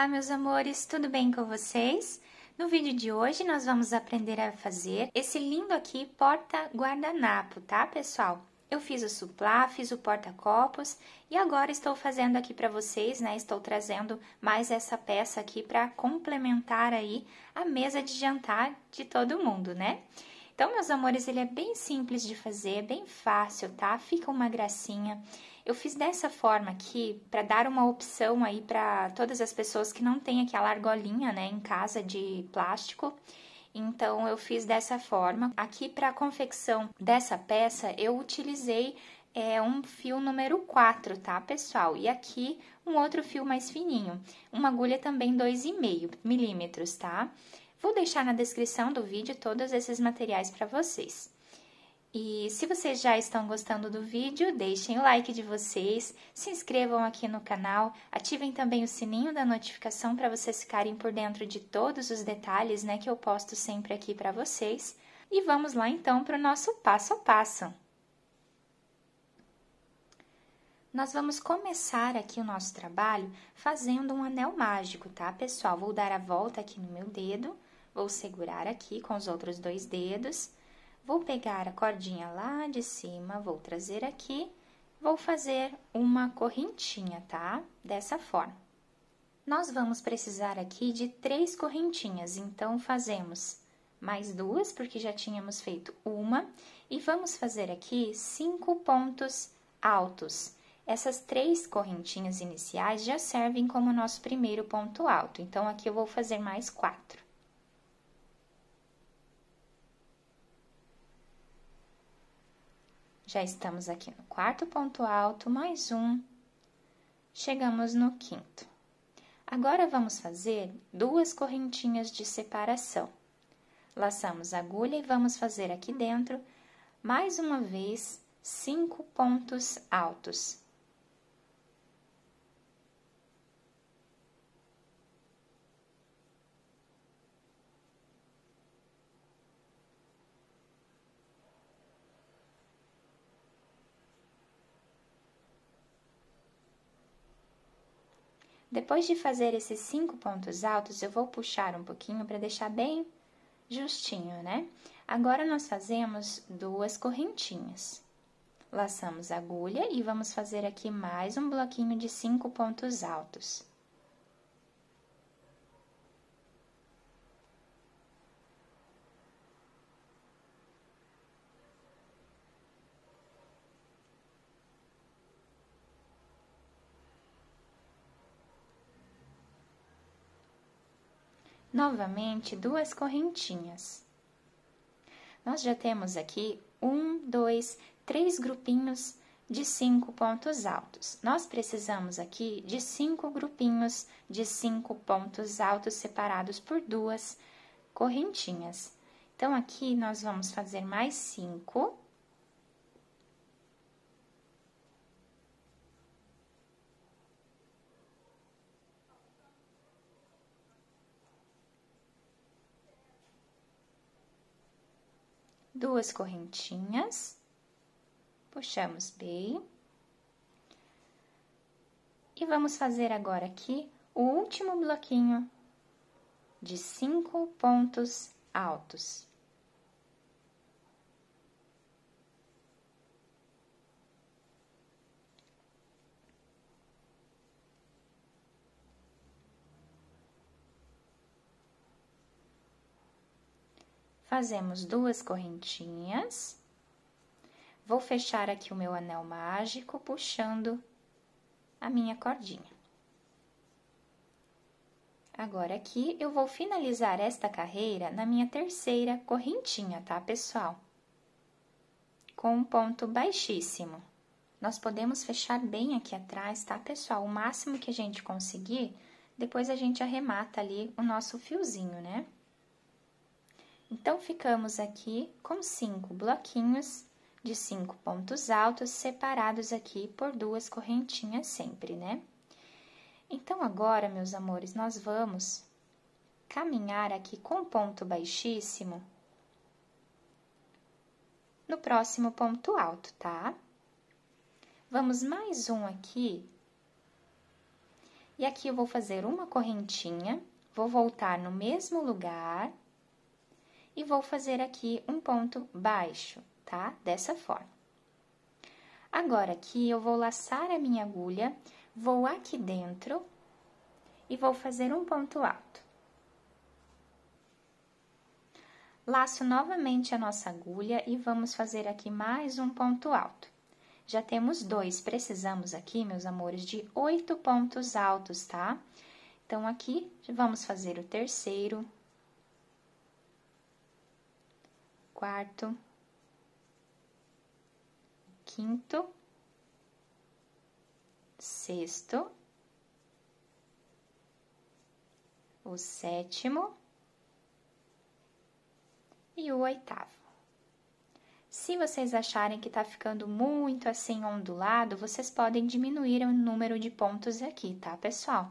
Olá, meus amores, tudo bem com vocês? No vídeo de hoje nós vamos aprender a fazer esse lindo aqui porta guardanapo, tá, pessoal? Eu fiz o suplá, fiz o porta-copos e agora estou fazendo aqui para vocês, né? Estou trazendo mais essa peça aqui para complementar aí a mesa de jantar de todo mundo, né? Então, meus amores, ele é bem simples de fazer, bem fácil, tá? Fica uma gracinha. Eu fiz dessa forma aqui para dar uma opção aí para todas as pessoas que não têm aquela argolinha, né, em casa de plástico. Então eu fiz dessa forma. Aqui para a confecção dessa peça eu utilizei é um fio número 4, tá, pessoal? E aqui um outro fio mais fininho, uma agulha também 2,5 milímetros, tá? Vou deixar na descrição do vídeo todos esses materiais para vocês. E se vocês já estão gostando do vídeo, deixem o like de vocês, se inscrevam aqui no canal, ativem também o sininho da notificação para vocês ficarem por dentro de todos os detalhes né, que eu posto sempre aqui para vocês. E vamos lá então para o nosso passo a passo. Nós vamos começar aqui o nosso trabalho fazendo um anel mágico, tá, pessoal? Vou dar a volta aqui no meu dedo, vou segurar aqui com os outros dois dedos Vou pegar a cordinha lá de cima, vou trazer aqui, vou fazer uma correntinha, tá? Dessa forma. Nós vamos precisar aqui de três correntinhas, então fazemos mais duas, porque já tínhamos feito uma, e vamos fazer aqui cinco pontos altos. Essas três correntinhas iniciais já servem como nosso primeiro ponto alto, então aqui eu vou fazer mais quatro. Já estamos aqui no quarto ponto alto, mais um. Chegamos no quinto. Agora vamos fazer duas correntinhas de separação. Laçamos a agulha e vamos fazer aqui dentro mais uma vez cinco pontos altos. Depois de fazer esses cinco pontos altos, eu vou puxar um pouquinho para deixar bem justinho, né? Agora, nós fazemos duas correntinhas. Laçamos a agulha e vamos fazer aqui mais um bloquinho de cinco pontos altos. novamente duas correntinhas. Nós já temos aqui um, dois, três grupinhos de cinco pontos altos. Nós precisamos aqui de cinco grupinhos de cinco pontos altos separados por duas correntinhas. Então, aqui nós vamos fazer mais cinco duas correntinhas, puxamos bem. E vamos fazer agora aqui o último bloquinho de cinco pontos altos. Fazemos duas correntinhas. Vou fechar aqui o meu anel mágico, puxando a minha cordinha. Agora, aqui, eu vou finalizar esta carreira na minha terceira correntinha, tá, pessoal? Com um ponto baixíssimo. Nós podemos fechar bem aqui atrás, tá, pessoal? O máximo que a gente conseguir, depois a gente arremata ali o nosso fiozinho, né? Então, ficamos aqui com cinco bloquinhos de cinco pontos altos separados aqui por duas correntinhas sempre, né? Então, agora, meus amores, nós vamos caminhar aqui com ponto baixíssimo no próximo ponto alto, tá? Vamos mais um aqui. E aqui eu vou fazer uma correntinha, vou voltar no mesmo lugar e vou fazer aqui um ponto baixo, tá? Dessa forma. Agora aqui eu vou laçar a minha agulha, vou aqui dentro e vou fazer um ponto alto. Laço novamente a nossa agulha e vamos fazer aqui mais um ponto alto. Já temos dois, precisamos aqui, meus amores, de oito pontos altos, tá? Então, aqui, vamos fazer o terceiro, quarto, quinto, sexto, o sétimo e o oitavo. Se vocês acharem que está ficando muito assim ondulado, vocês podem diminuir o número de pontos aqui, tá, pessoal?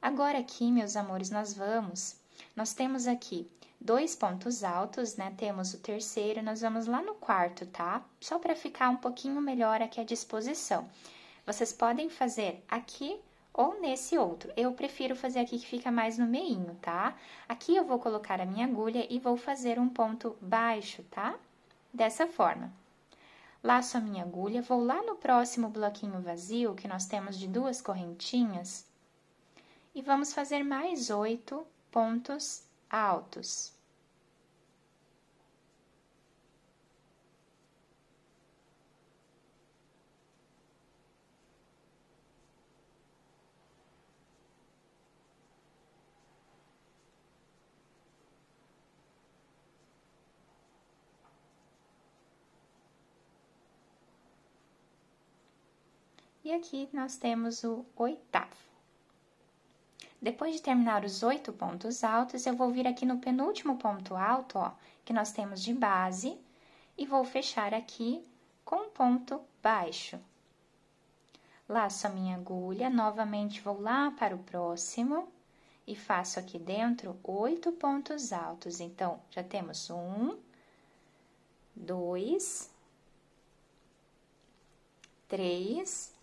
Agora aqui, meus amores, nós vamos nós temos aqui dois pontos altos, né? Temos o terceiro, nós vamos lá no quarto, tá? Só para ficar um pouquinho melhor aqui a disposição. Vocês podem fazer aqui ou nesse outro. Eu prefiro fazer aqui que fica mais no meinho, tá? Aqui eu vou colocar a minha agulha e vou fazer um ponto baixo, tá? Dessa forma. Laço a minha agulha, vou lá no próximo bloquinho vazio, que nós temos de duas correntinhas, e vamos fazer mais oito pontos altos. E aqui nós temos o oitavo. Depois de terminar os oito pontos altos, eu vou vir aqui no penúltimo ponto alto, ó, que nós temos de base, e vou fechar aqui com um ponto baixo. Laço a minha agulha, novamente vou lá para o próximo e faço aqui dentro oito pontos altos. Então, já temos um, dois, três,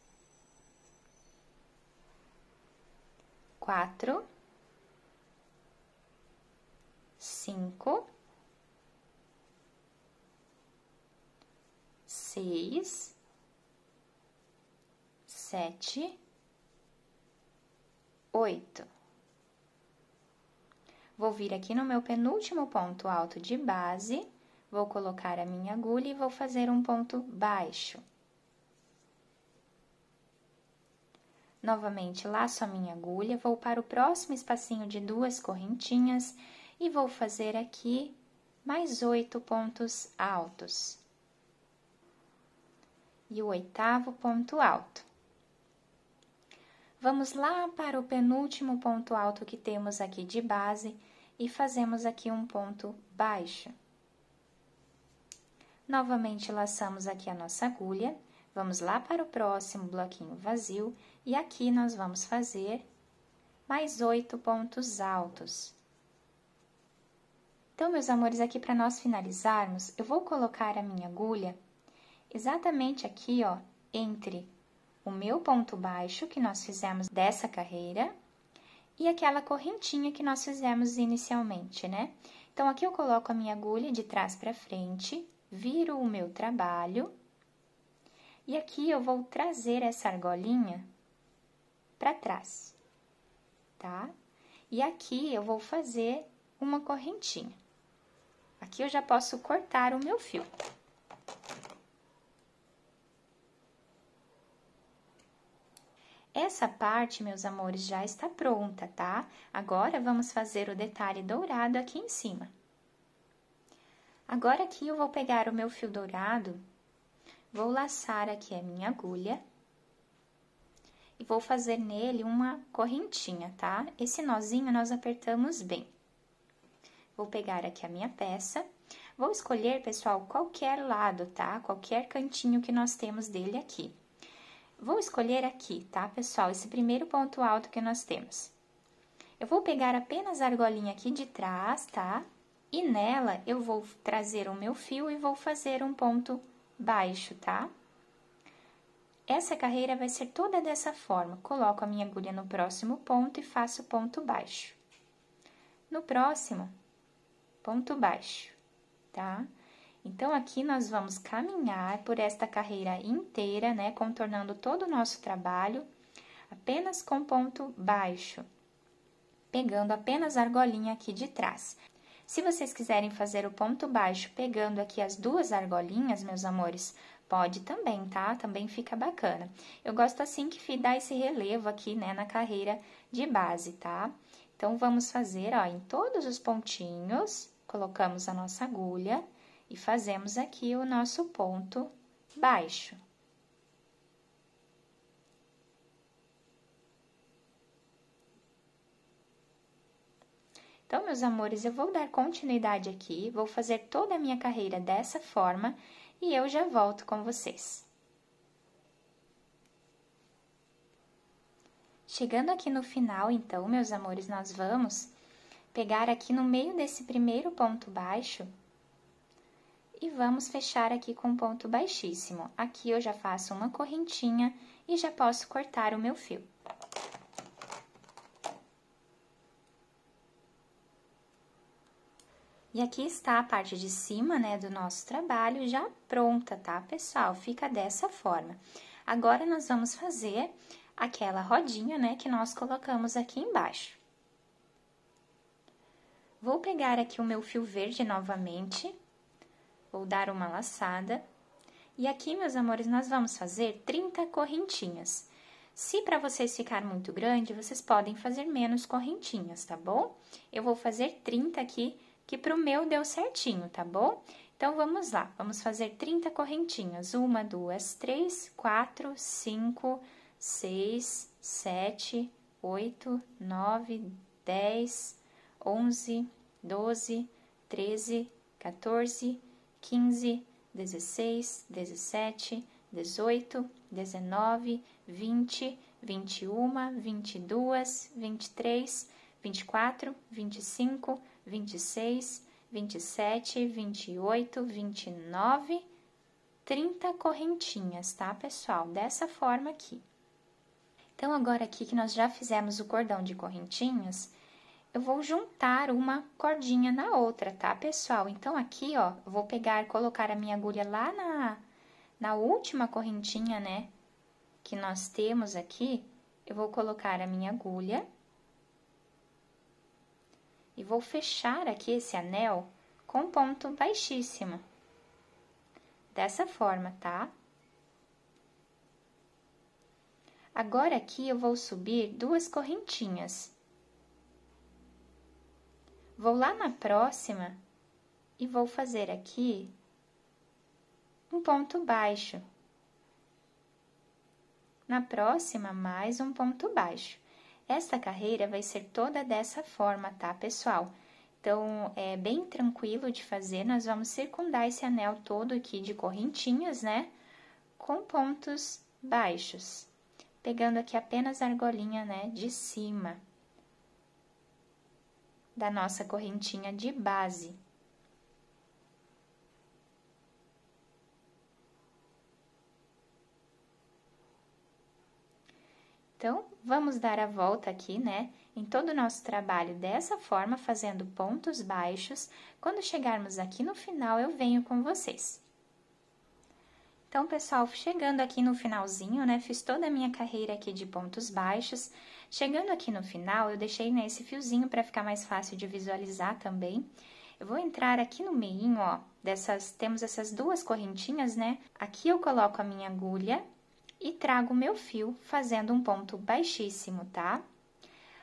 quatro, cinco, seis, sete, oito. Vou vir aqui no meu penúltimo ponto alto de base, vou colocar a minha agulha e vou fazer um ponto baixo. Novamente laço a minha agulha, vou para o próximo espacinho de duas correntinhas e vou fazer aqui mais oito pontos altos. E o oitavo ponto alto. Vamos lá para o penúltimo ponto alto que temos aqui de base e fazemos aqui um ponto baixo. Novamente laçamos aqui a nossa agulha, vamos lá para o próximo bloquinho vazio e aqui nós vamos fazer mais oito pontos altos. Então, meus amores, aqui para nós finalizarmos, eu vou colocar a minha agulha exatamente aqui, ó, entre o meu ponto baixo que nós fizemos dessa carreira e aquela correntinha que nós fizemos inicialmente, né? Então, aqui eu coloco a minha agulha de trás para frente, viro o meu trabalho e aqui eu vou trazer essa argolinha para trás, tá? E aqui eu vou fazer uma correntinha. Aqui eu já posso cortar o meu fio. Essa parte, meus amores, já está pronta, tá? Agora, vamos fazer o detalhe dourado aqui em cima. Agora, aqui eu vou pegar o meu fio dourado, vou laçar aqui a minha agulha e vou fazer nele uma correntinha, tá? Esse nozinho nós apertamos bem. Vou pegar aqui a minha peça, vou escolher, pessoal, qualquer lado, tá? Qualquer cantinho que nós temos dele aqui. Vou escolher aqui, tá, pessoal? Esse primeiro ponto alto que nós temos. Eu vou pegar apenas a argolinha aqui de trás, tá? E nela eu vou trazer o meu fio e vou fazer um ponto baixo, tá? Tá? Essa carreira vai ser toda dessa forma. Coloco a minha agulha no próximo ponto e faço ponto baixo. No próximo, ponto baixo, tá? Então, aqui nós vamos caminhar por esta carreira inteira, né? Contornando todo o nosso trabalho, apenas com ponto baixo, pegando apenas a argolinha aqui de trás. Se vocês quiserem fazer o ponto baixo pegando aqui as duas argolinhas, meus amores, Pode também, tá? Também fica bacana. Eu gosto assim que dá esse relevo aqui, né, na carreira de base, tá? Então, vamos fazer, ó, em todos os pontinhos, colocamos a nossa agulha e fazemos aqui o nosso ponto baixo. Então, meus amores, eu vou dar continuidade aqui, vou fazer toda a minha carreira dessa forma e eu já volto com vocês. Chegando aqui no final, então, meus amores, nós vamos pegar aqui no meio desse primeiro ponto baixo e vamos fechar aqui com um ponto baixíssimo. Aqui eu já faço uma correntinha e já posso cortar o meu fio. E aqui está a parte de cima, né, do nosso trabalho já pronta, tá, pessoal? Fica dessa forma. Agora, nós vamos fazer aquela rodinha, né, que nós colocamos aqui embaixo. Vou pegar aqui o meu fio verde novamente, vou dar uma laçada. E aqui, meus amores, nós vamos fazer 30 correntinhas. Se para vocês ficar muito grande, vocês podem fazer menos correntinhas, tá bom? Eu vou fazer 30 aqui que para o meu deu certinho, tá bom? Então, vamos lá, vamos fazer 30 correntinhas. Uma, duas, três, quatro, cinco, seis, sete, oito, nove, dez, onze, doze, treze, 14, 15, 16, 17, 18, 19, 20, 21, 22, 23, 24, 25, 26, 27, 28, 29, 30 correntinhas, tá, pessoal? Dessa forma aqui. Então, agora aqui que nós já fizemos o cordão de correntinhas, eu vou juntar uma cordinha na outra, tá, pessoal? Então, aqui, ó, eu vou pegar, colocar a minha agulha lá na, na última correntinha, né, que nós temos aqui, eu vou colocar a minha agulha e vou fechar aqui esse anel com um ponto baixíssimo. Dessa forma, tá? Agora aqui eu vou subir duas correntinhas. Vou lá na próxima e vou fazer aqui um ponto baixo. Na próxima, mais um ponto baixo. Esta carreira vai ser toda dessa forma, tá, pessoal? Então, é bem tranquilo de fazer, nós vamos circundar esse anel todo aqui de correntinhas, né? Com pontos baixos, pegando aqui apenas a argolinha, né, de cima da nossa correntinha de base. Então, Vamos dar a volta aqui, né? Em todo o nosso trabalho dessa forma, fazendo pontos baixos. Quando chegarmos aqui no final, eu venho com vocês. Então, pessoal, chegando aqui no finalzinho, né, fiz toda a minha carreira aqui de pontos baixos. Chegando aqui no final, eu deixei né, esse fiozinho para ficar mais fácil de visualizar também. Eu vou entrar aqui no meinho, ó, dessas, temos essas duas correntinhas, né? Aqui eu coloco a minha agulha e trago meu fio fazendo um ponto baixíssimo, tá?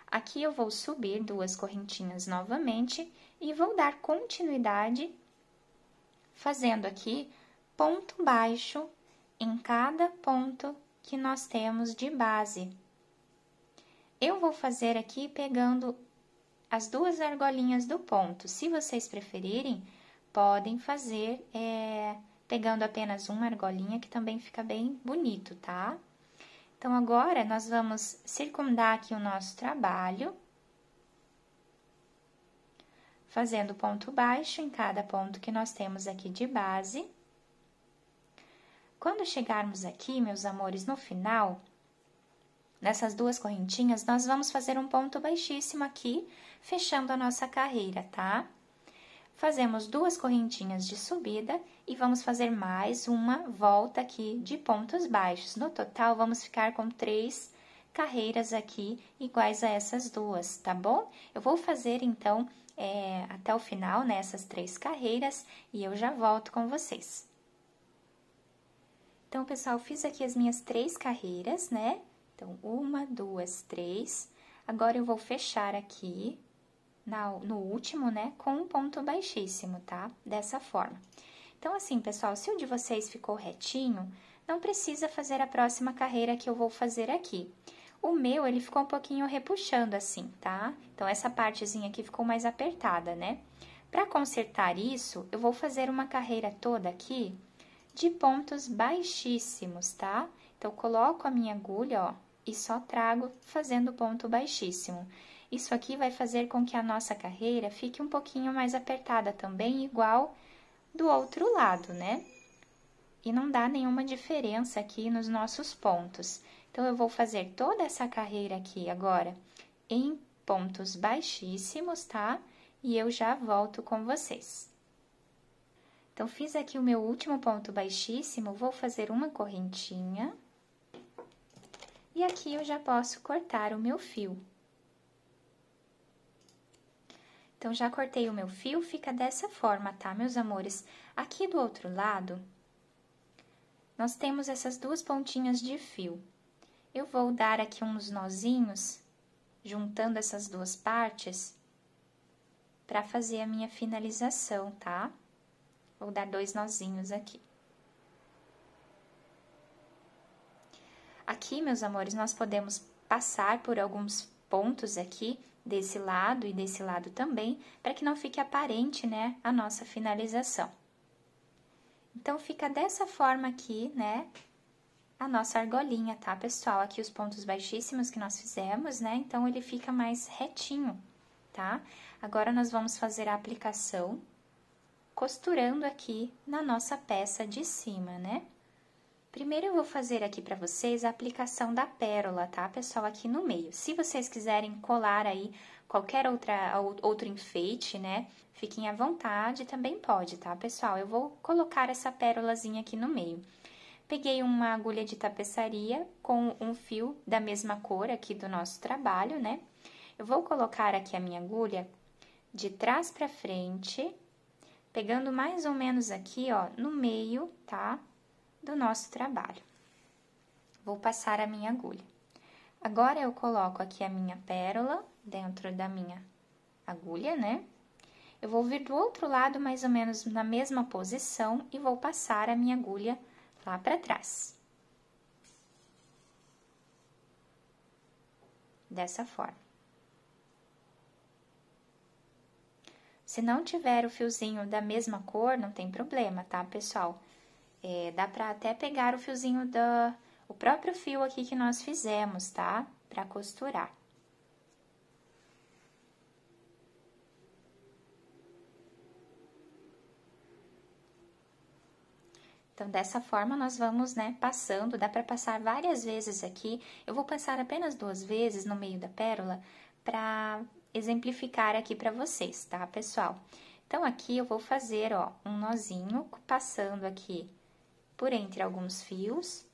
Aqui eu vou subir duas correntinhas novamente e vou dar continuidade fazendo aqui ponto baixo em cada ponto que nós temos de base. Eu vou fazer aqui pegando as duas argolinhas do ponto. Se vocês preferirem, podem fazer é, pegando apenas uma argolinha, que também fica bem bonito, tá? Então, agora, nós vamos circundar aqui o nosso trabalho, fazendo ponto baixo em cada ponto que nós temos aqui de base. Quando chegarmos aqui, meus amores, no final, nessas duas correntinhas, nós vamos fazer um ponto baixíssimo aqui, fechando a nossa carreira, tá? Tá? fazemos duas correntinhas de subida e vamos fazer mais uma volta aqui de pontos baixos. No total, vamos ficar com três carreiras aqui iguais a essas duas, tá bom? Eu vou fazer, então, é, até o final, nessas né, essas três carreiras, e eu já volto com vocês. Então, pessoal, fiz aqui as minhas três carreiras, né? Então, uma, duas, três. Agora, eu vou fechar aqui na, no último, né, com um ponto baixíssimo, tá? Dessa forma. Então, assim, pessoal, se o de vocês ficou retinho, não precisa fazer a próxima carreira que eu vou fazer aqui. O meu, ele ficou um pouquinho repuxando assim, tá? Então, essa partezinha aqui ficou mais apertada, né? Para consertar isso, eu vou fazer uma carreira toda aqui de pontos baixíssimos, tá? Então, coloco a minha agulha, ó, e só trago fazendo ponto baixíssimo. Isso aqui vai fazer com que a nossa carreira fique um pouquinho mais apertada também, igual do outro lado, né? E não dá nenhuma diferença aqui nos nossos pontos. Então, eu vou fazer toda essa carreira aqui agora em pontos baixíssimos, tá? E eu já volto com vocês. Então, fiz aqui o meu último ponto baixíssimo, vou fazer uma correntinha. E aqui eu já posso cortar o meu fio. Então, já cortei o meu fio, fica dessa forma, tá, meus amores? Aqui do outro lado, nós temos essas duas pontinhas de fio. Eu vou dar aqui uns nozinhos, juntando essas duas partes, para fazer a minha finalização, tá? Vou dar dois nozinhos aqui. Aqui, meus amores, nós podemos passar por alguns pontos aqui desse lado e desse lado também, para que não fique aparente, né, a nossa finalização. Então, fica dessa forma aqui, né, a nossa argolinha, tá, pessoal? Aqui os pontos baixíssimos que nós fizemos, né, então ele fica mais retinho, tá? Agora, nós vamos fazer a aplicação costurando aqui na nossa peça de cima, né? Primeiro eu vou fazer aqui para vocês a aplicação da pérola, tá, pessoal, aqui no meio. Se vocês quiserem colar aí qualquer outra, outro enfeite, né, fiquem à vontade, também pode, tá, pessoal? Eu vou colocar essa pérolazinha aqui no meio. Peguei uma agulha de tapeçaria com um fio da mesma cor aqui do nosso trabalho, né? Eu vou colocar aqui a minha agulha de trás para frente, pegando mais ou menos aqui, ó, no meio, tá? do nosso trabalho. Vou passar a minha agulha. Agora eu coloco aqui a minha pérola dentro da minha agulha, né? Eu vou vir do outro lado, mais ou menos na mesma posição, e vou passar a minha agulha lá para trás. Dessa forma. Se não tiver o fiozinho da mesma cor, não tem problema, tá, pessoal? É, dá pra até pegar o fiozinho do o próprio fio aqui que nós fizemos, tá? Pra costurar. Então, dessa forma, nós vamos, né, passando, dá para passar várias vezes aqui. Eu vou passar apenas duas vezes no meio da pérola para exemplificar aqui para vocês, tá, pessoal? Então, aqui eu vou fazer, ó, um nozinho passando aqui por entre alguns fios.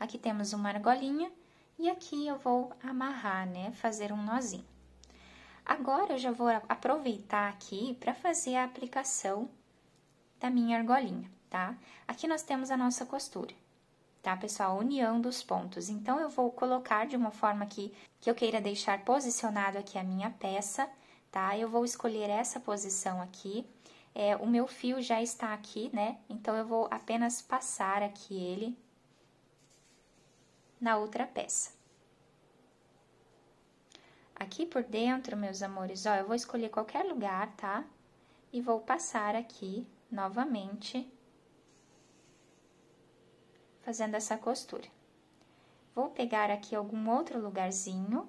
Aqui temos uma argolinha e aqui eu vou amarrar, né, fazer um nozinho. Agora, eu já vou aproveitar aqui para fazer a aplicação da minha argolinha, tá? Aqui nós temos a nossa costura, tá, pessoal? A união dos pontos. Então, eu vou colocar de uma forma que, que eu queira deixar posicionado aqui a minha peça, tá? Eu vou escolher essa posição aqui, é, o meu fio já está aqui, né? Então, eu vou apenas passar aqui ele na outra peça. Aqui por dentro, meus amores, ó, eu vou escolher qualquer lugar, tá? E vou passar aqui novamente, fazendo essa costura. Vou pegar aqui algum outro lugarzinho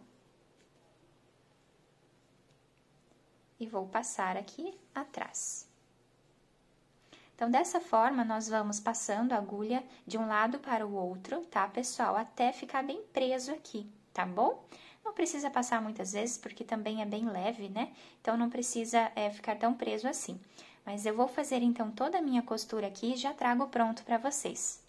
e vou passar aqui atrás. Então, dessa forma, nós vamos passando a agulha de um lado para o outro, tá, pessoal? Até ficar bem preso aqui, tá bom? Não precisa passar muitas vezes, porque também é bem leve, né? Então, não precisa é, ficar tão preso assim. Mas eu vou fazer, então, toda a minha costura aqui e já trago pronto para vocês.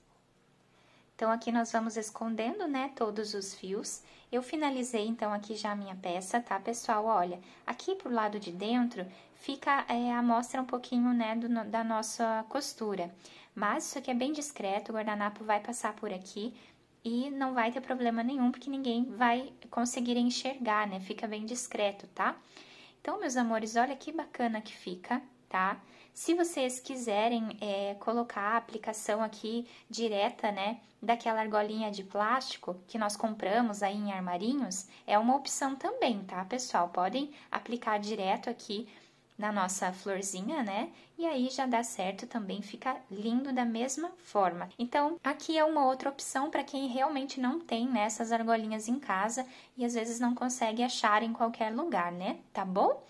Então, aqui nós vamos escondendo, né, todos os fios. Eu finalizei, então, aqui já a minha peça, tá, pessoal? Olha, aqui pro lado de dentro fica é, a mostra um pouquinho, né, do, da nossa costura. Mas isso aqui é bem discreto, o guardanapo vai passar por aqui e não vai ter problema nenhum, porque ninguém vai conseguir enxergar, né? Fica bem discreto, tá? Então, meus amores, olha que bacana que fica, tá? Tá? Se vocês quiserem é, colocar a aplicação aqui direta, né, daquela argolinha de plástico que nós compramos aí em armarinhos, é uma opção também, tá, pessoal? Podem aplicar direto aqui na nossa florzinha, né? E aí já dá certo também, fica lindo da mesma forma. Então, aqui é uma outra opção para quem realmente não tem né, essas argolinhas em casa e às vezes não consegue achar em qualquer lugar, né? Tá bom?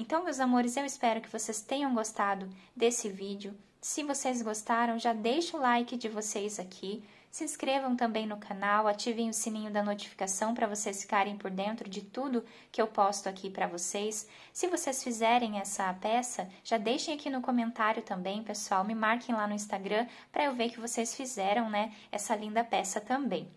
Então, meus amores, eu espero que vocês tenham gostado desse vídeo. Se vocês gostaram, já deixa o like de vocês aqui. Se inscrevam também no canal, ativem o sininho da notificação para vocês ficarem por dentro de tudo que eu posto aqui para vocês. Se vocês fizerem essa peça, já deixem aqui no comentário também, pessoal. Me marquem lá no Instagram para eu ver que vocês fizeram, né, essa linda peça também.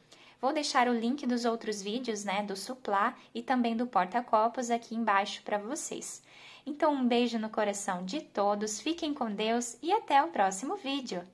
Vou deixar o link dos outros vídeos, né, do suplá e também do porta-copos aqui embaixo para vocês. Então, um beijo no coração de todos, fiquem com Deus e até o próximo vídeo!